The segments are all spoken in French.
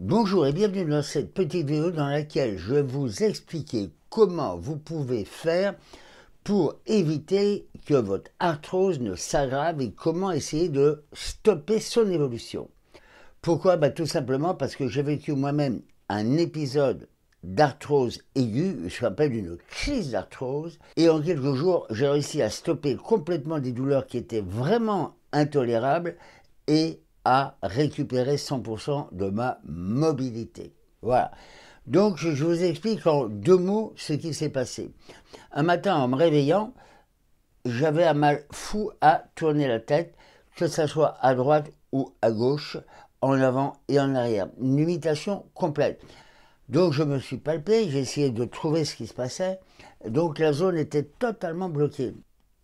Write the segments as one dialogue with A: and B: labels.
A: Bonjour et bienvenue dans cette petite vidéo dans laquelle je vais vous expliquer comment vous pouvez faire pour éviter que votre arthrose ne s'aggrave et comment essayer de stopper son évolution. Pourquoi bah, Tout simplement parce que j'ai vécu moi-même un épisode d'arthrose aiguë, je rappelle une crise d'arthrose, et en quelques jours, j'ai réussi à stopper complètement des douleurs qui étaient vraiment intolérables et à récupérer 100% de ma mobilité. Voilà. Donc je vous explique en deux mots ce qui s'est passé. Un matin en me réveillant, j'avais un mal fou à tourner la tête, que ce soit à droite ou à gauche, en avant et en arrière. Une limitation complète. Donc je me suis palpé, j'ai essayé de trouver ce qui se passait. Donc la zone était totalement bloquée.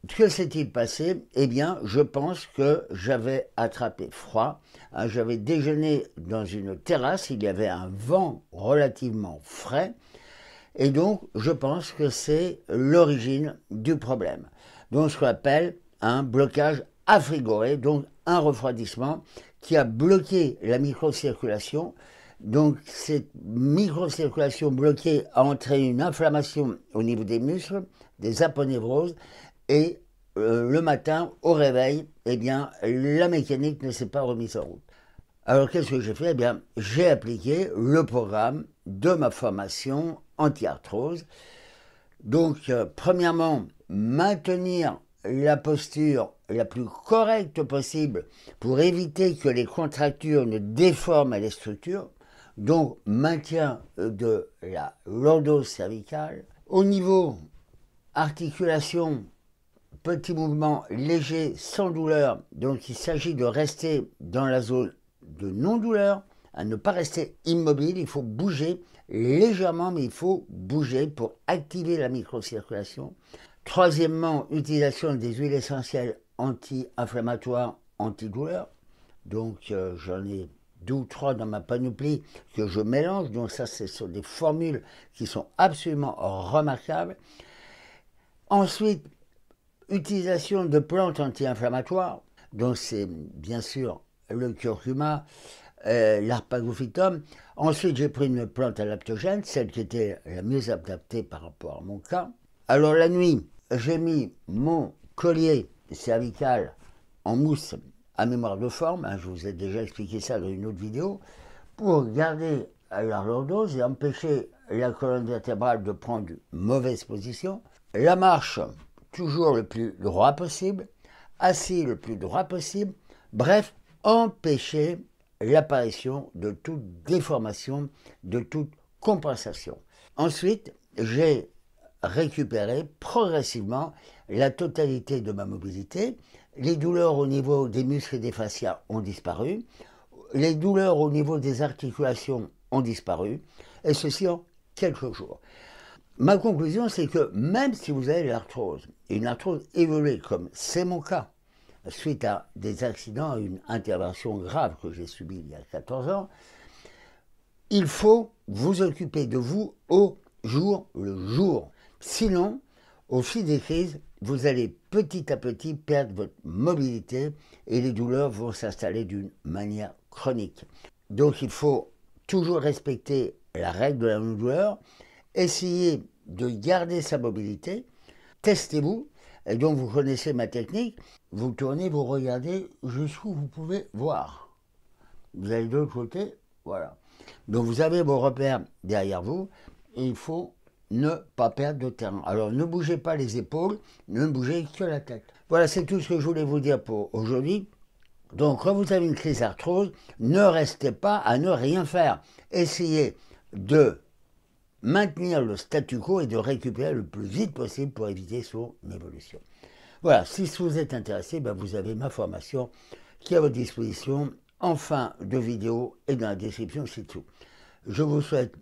A: Que s'est-il passé Eh bien, je pense que j'avais attrapé froid. Hein, j'avais déjeuné dans une terrasse, il y avait un vent relativement frais. Et donc, je pense que c'est l'origine du problème, Donc, ce qu'on appelle un blocage affrigoré, donc un refroidissement qui a bloqué la microcirculation. Donc, cette microcirculation bloquée a entraîné une inflammation au niveau des muscles, des aponevroses, et euh, le matin, au réveil, eh bien, la mécanique ne s'est pas remise en route. Alors qu'est-ce que j'ai fait eh bien, j'ai appliqué le programme de ma formation anti-arthrose. Donc, euh, premièrement, maintenir la posture la plus correcte possible pour éviter que les contractures ne déforment les structures. Donc, maintien euh, de la lordose cervicale. Au niveau articulation, petit mouvement léger sans douleur. Donc il s'agit de rester dans la zone de non-douleur, à ne pas rester immobile, il faut bouger légèrement, mais il faut bouger pour activer la microcirculation. Troisièmement, utilisation des huiles essentielles anti-inflammatoires, anti-douleur. Donc euh, j'en ai deux ou trois dans ma panoplie que je mélange. Donc ça, ce sont des formules qui sont absolument remarquables. Ensuite, Utilisation de plantes anti-inflammatoires, dont c'est bien sûr le curcuma, euh, l'arpagophytum. Ensuite, j'ai pris une plante adaptogène, celle qui était la mieux adaptée par rapport à mon cas. Alors la nuit, j'ai mis mon collier cervical en mousse à mémoire de forme, hein, je vous ai déjà expliqué ça dans une autre vidéo, pour garder la lordose et empêcher la colonne vertébrale de prendre une mauvaise position. La marche, toujours le plus droit possible, assis le plus droit possible, bref, empêcher l'apparition de toute déformation, de toute compensation. Ensuite, j'ai récupéré progressivement la totalité de ma mobilité. Les douleurs au niveau des muscles et des fascias ont disparu. Les douleurs au niveau des articulations ont disparu. Et ceci en quelques jours. Ma conclusion, c'est que même si vous avez l'arthrose, une arthrose évoluée, comme c'est mon cas, suite à des accidents, une intervention grave que j'ai subie il y a 14 ans, il faut vous occuper de vous au jour le jour. Sinon, au fil des crises, vous allez petit à petit perdre votre mobilité et les douleurs vont s'installer d'une manière chronique. Donc il faut toujours respecter la règle de la douleur, essayez de garder sa mobilité, testez-vous, et donc vous connaissez ma technique, vous tournez, vous regardez jusqu'où vous pouvez voir. Vous allez de l'autre côté, voilà. Donc vous avez vos repères derrière vous, il faut ne pas perdre de terrain. Alors ne bougez pas les épaules, ne bougez que la tête. Voilà, c'est tout ce que je voulais vous dire pour aujourd'hui. Donc quand vous avez une crise d'arthrose, ne restez pas à ne rien faire. Essayez de maintenir le statu quo et de récupérer le plus vite possible pour éviter son évolution. Voilà, si vous êtes intéressé, ben, vous avez ma formation qui est à votre disposition en fin de vidéo et dans la description ci-dessous. Je vous souhaite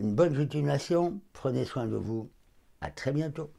A: une bonne continuation, prenez soin de vous, à très bientôt.